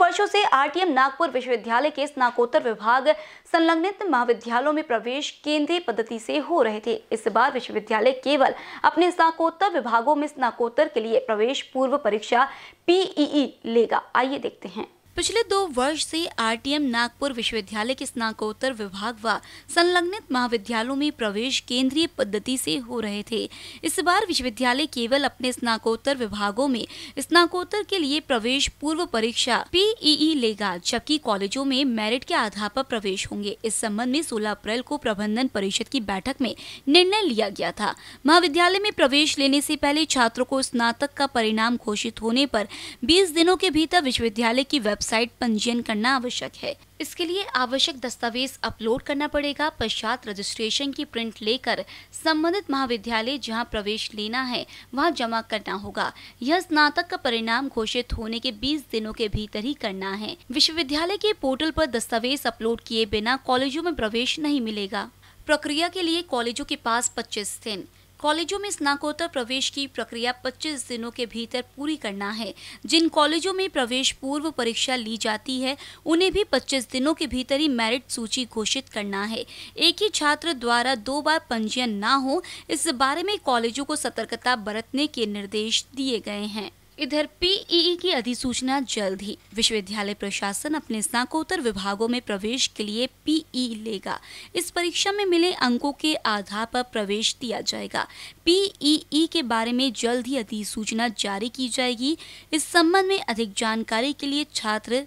वर्षों से आरटीएम नागपुर विश्वविद्यालय के स्नाकोत्तर विभाग संलग्नित महाविद्यालयों में प्रवेश केंद्रीय पद्धति से हो रहे थे इस बार विश्वविद्यालय केवल अपने स्नाकोत्तर विभागों में स्नाकोत्तर के लिए प्रवेश पूर्व परीक्षा पीईई लेगा आइए देखते हैं पिछले दो वर्ष से आरटीएम नागपुर विश्वविद्यालय के स्नाकोत्तर विभाग व संलग्नित महाविद्यालयों में प्रवेश केंद्रीय पद्धति से हो रहे थे इस बार विश्वविद्यालय केवल अपने स्नाकोत्तर विभागों में स्नाकोत्तर के लिए प्रवेश पूर्व परीक्षा पीईई लेगा जबकि कॉलेजों में मेरिट के आधार पर प्रवेश होंगे इस संबंध में सोलह अप्रैल को प्रबंधन परिषद की बैठक में निर्णय लिया गया था महाविद्यालय में प्रवेश लेने से पहले छात्रों को स्नातक का परिणाम घोषित होने पर 20 दिनों के भीतर विश्वविद्यालय की वेबसाइट वेबसाइट पंजीयन करना आवश्यक है इसके लिए आवश्यक दस्तावेज अपलोड करना पड़ेगा पश्चात रजिस्ट्रेशन की प्रिंट लेकर संबंधित महाविद्यालय जहां प्रवेश लेना है वहां जमा करना होगा यह स्नातक का परिणाम घोषित होने के 20 दिनों के भीतर ही करना है विश्वविद्यालय के पोर्टल पर दस्तावेज अपलोड किए बिना कॉलेजों में प्रवेश नहीं मिलेगा प्रक्रिया के लिए कॉलेजों के पास 25 दिन कॉलेजों में स्नाकोत्तर प्रवेश की प्रक्रिया 25 दिनों के भीतर पूरी करना है जिन कॉलेजों में प्रवेश पूर्व परीक्षा ली जाती है उन्हें भी 25 दिनों के भीतर ही मेरिट सूची घोषित करना है एक ही छात्र द्वारा दो बार पंजीयन ना हो इस बारे में कॉलेजों को सतर्कता बरतने के निर्देश दिए गए हैं इधर पीईई की अधिसूचना जल्द ही विश्वविद्यालय प्रशासन अपने स्नाकोत्तर विभागों में प्रवेश के लिए पीई लेगा इस परीक्षा में मिले अंकों के आधार पर प्रवेश दिया जाएगा पीईई के बारे में जल्द ही अधिसूचना जारी की जाएगी इस संबंध में अधिक जानकारी के लिए छात्र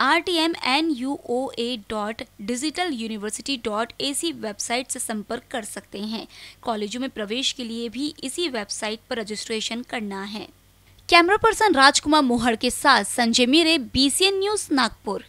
R T M N U O A dot digital university dot A C website से संपर्क कर सकते हैं कॉलेजों में प्रवेश के लिए भी इसी वेबसाइट पर रजिस्ट्रेशन करना है कैमरा पर्सन राजकुमार मोहड़ के साथ संजय मीरे बीसीएन न्यूज नागपुर